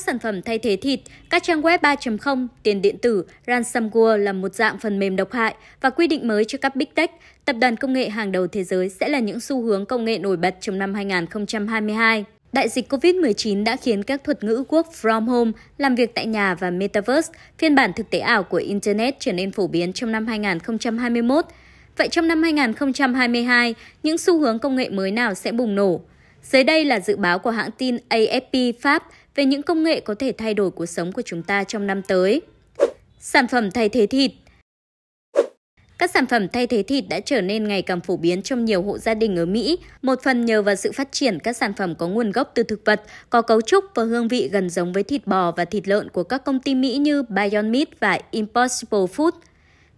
các sản phẩm thay thế thịt, các trang web 3.0, tiền điện tử, ransomware là một dạng phần mềm độc hại và quy định mới cho các Big Tech, tập đoàn công nghệ hàng đầu thế giới sẽ là những xu hướng công nghệ nổi bật trong năm 2022. Đại dịch COVID-19 đã khiến các thuật ngữ work from home, làm việc tại nhà và metaverse, phiên bản thực tế ảo của Internet trở nên phổ biến trong năm 2021. Vậy trong năm 2022, những xu hướng công nghệ mới nào sẽ bùng nổ? Dưới đây là dự báo của hãng tin AFP Pháp về những công nghệ có thể thay đổi cuộc sống của chúng ta trong năm tới. Sản phẩm thay thế thịt các sản phẩm thay thế thịt đã trở nên ngày càng phổ biến trong nhiều hộ gia đình ở Mỹ, một phần nhờ vào sự phát triển các sản phẩm có nguồn gốc từ thực vật, có cấu trúc và hương vị gần giống với thịt bò và thịt lợn của các công ty Mỹ như Beyond Meat và Impossible Food.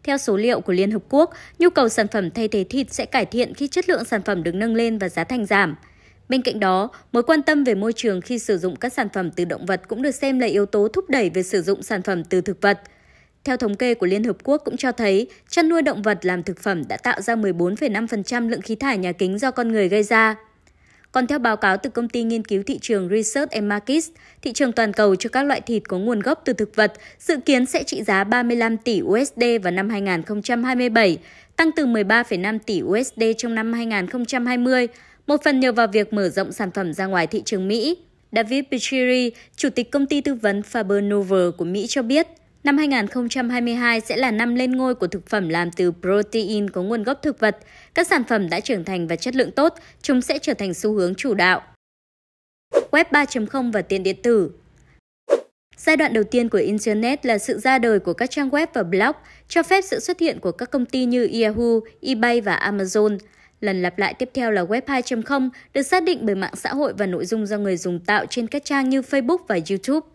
Theo số liệu của Liên Hợp Quốc, nhu cầu sản phẩm thay thế thịt sẽ cải thiện khi chất lượng sản phẩm được nâng lên và giá thành giảm. Bên cạnh đó, mối quan tâm về môi trường khi sử dụng các sản phẩm từ động vật cũng được xem là yếu tố thúc đẩy việc sử dụng sản phẩm từ thực vật. Theo thống kê của Liên Hợp Quốc cũng cho thấy, chăn nuôi động vật làm thực phẩm đã tạo ra 14,5% lượng khí thải nhà kính do con người gây ra. Còn theo báo cáo từ công ty nghiên cứu thị trường Research and Markets, thị trường toàn cầu cho các loại thịt có nguồn gốc từ thực vật dự kiến sẽ trị giá 35 tỷ USD vào năm 2027, tăng từ 13,5 tỷ USD trong năm 2020 một phần nhờ vào việc mở rộng sản phẩm ra ngoài thị trường Mỹ. David Pichiri, chủ tịch công ty tư vấn Faber Novel của Mỹ cho biết, năm 2022 sẽ là năm lên ngôi của thực phẩm làm từ protein có nguồn gốc thực vật. Các sản phẩm đã trưởng thành và chất lượng tốt, chúng sẽ trở thành xu hướng chủ đạo. Web 3.0 và tiền điện tử Giai đoạn đầu tiên của Internet là sự ra đời của các trang web và blog, cho phép sự xuất hiện của các công ty như Yahoo, eBay và Amazon. Lần lặp lại tiếp theo là Web 2.0 được xác định bởi mạng xã hội và nội dung do người dùng tạo trên các trang như Facebook và YouTube.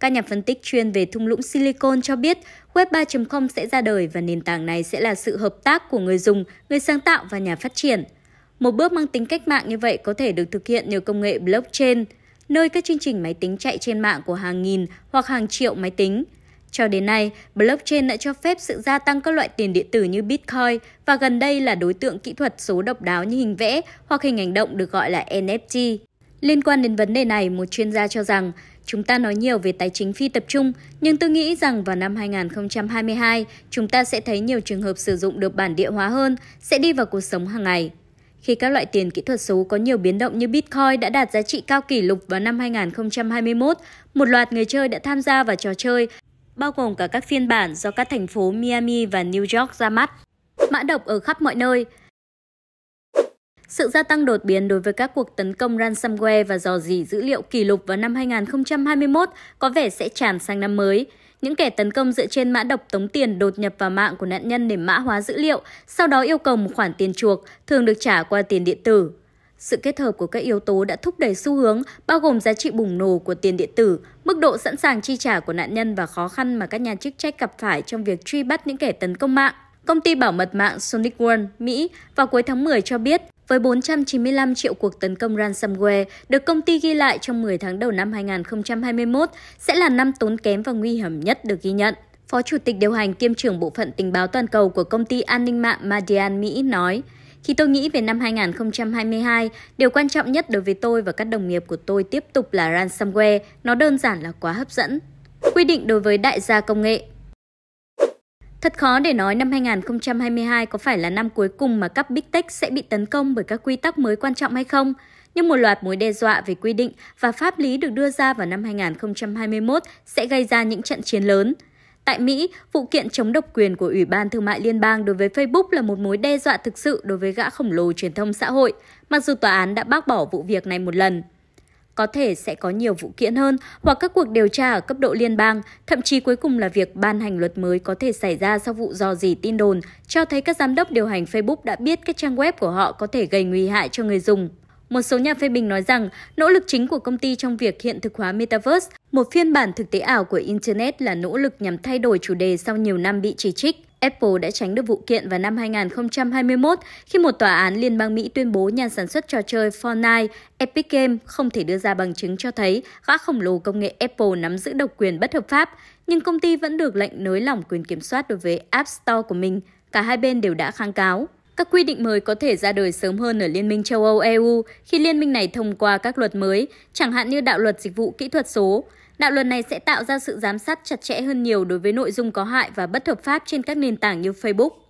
Các nhà phân tích chuyên về thung lũng Silicon cho biết Web 3.0 sẽ ra đời và nền tảng này sẽ là sự hợp tác của người dùng, người sáng tạo và nhà phát triển. Một bước mang tính cách mạng như vậy có thể được thực hiện nhờ công nghệ blockchain, nơi các chương trình máy tính chạy trên mạng của hàng nghìn hoặc hàng triệu máy tính – cho đến nay, blockchain đã cho phép sự gia tăng các loại tiền điện tử như Bitcoin và gần đây là đối tượng kỹ thuật số độc đáo như hình vẽ hoặc hình ảnh động được gọi là NFT. Liên quan đến vấn đề này, một chuyên gia cho rằng chúng ta nói nhiều về tài chính phi tập trung, nhưng tôi nghĩ rằng vào năm 2022, chúng ta sẽ thấy nhiều trường hợp sử dụng được bản địa hóa hơn sẽ đi vào cuộc sống hàng ngày. Khi các loại tiền kỹ thuật số có nhiều biến động như Bitcoin đã đạt giá trị cao kỷ lục vào năm 2021, một loạt người chơi đã tham gia vào trò chơi bao gồm cả các phiên bản do các thành phố Miami và New York ra mắt. Mã độc ở khắp mọi nơi sự gia tăng đột biến đối với các cuộc tấn công ransomware và dò dỉ dữ liệu kỷ lục vào năm 2021 có vẻ sẽ tràn sang năm mới. Những kẻ tấn công dựa trên mã độc tống tiền đột nhập vào mạng của nạn nhân để mã hóa dữ liệu, sau đó yêu cầu một khoản tiền chuộc, thường được trả qua tiền điện tử sự kết hợp của các yếu tố đã thúc đẩy xu hướng, bao gồm giá trị bùng nổ của tiền điện tử, mức độ sẵn sàng chi trả của nạn nhân và khó khăn mà các nhà chức trách gặp phải trong việc truy bắt những kẻ tấn công mạng. Công ty bảo mật mạng Sonic Mỹ vào cuối tháng 10 cho biết với 495 triệu cuộc tấn công ransomware được công ty ghi lại trong 10 tháng đầu năm 2021 sẽ là năm tốn kém và nguy hiểm nhất được ghi nhận. Phó Chủ tịch điều hành kiêm trưởng Bộ phận Tình báo Toàn cầu của công ty an ninh mạng Madian Mỹ nói, khi tôi nghĩ về năm 2022, điều quan trọng nhất đối với tôi và các đồng nghiệp của tôi tiếp tục là ransomware, nó đơn giản là quá hấp dẫn. Quy định đối với đại gia công nghệ Thật khó để nói năm 2022 có phải là năm cuối cùng mà các Big Tech sẽ bị tấn công bởi các quy tắc mới quan trọng hay không, nhưng một loạt mối đe dọa về quy định và pháp lý được đưa ra vào năm 2021 sẽ gây ra những trận chiến lớn. Tại Mỹ, vụ kiện chống độc quyền của Ủy ban Thương mại Liên bang đối với Facebook là một mối đe dọa thực sự đối với gã khổng lồ truyền thông xã hội, mặc dù tòa án đã bác bỏ vụ việc này một lần. Có thể sẽ có nhiều vụ kiện hơn hoặc các cuộc điều tra ở cấp độ liên bang, thậm chí cuối cùng là việc ban hành luật mới có thể xảy ra sau vụ dò dỉ tin đồn, cho thấy các giám đốc điều hành Facebook đã biết các trang web của họ có thể gây nguy hại cho người dùng. Một số nhà phê bình nói rằng nỗ lực chính của công ty trong việc hiện thực hóa Metaverse một phiên bản thực tế ảo của Internet là nỗ lực nhằm thay đổi chủ đề sau nhiều năm bị chỉ trích. Apple đã tránh được vụ kiện vào năm 2021 khi một tòa án liên bang Mỹ tuyên bố nhà sản xuất trò chơi Fortnite, Epic Games không thể đưa ra bằng chứng cho thấy gã khổng lồ công nghệ Apple nắm giữ độc quyền bất hợp pháp, nhưng công ty vẫn được lệnh nới lỏng quyền kiểm soát đối với App Store của mình. Cả hai bên đều đã kháng cáo. Các quy định mới có thể ra đời sớm hơn ở Liên minh châu Âu EU khi liên minh này thông qua các luật mới, chẳng hạn như đạo luật dịch vụ kỹ thuật số. Đạo luật này sẽ tạo ra sự giám sát chặt chẽ hơn nhiều đối với nội dung có hại và bất hợp pháp trên các nền tảng như Facebook.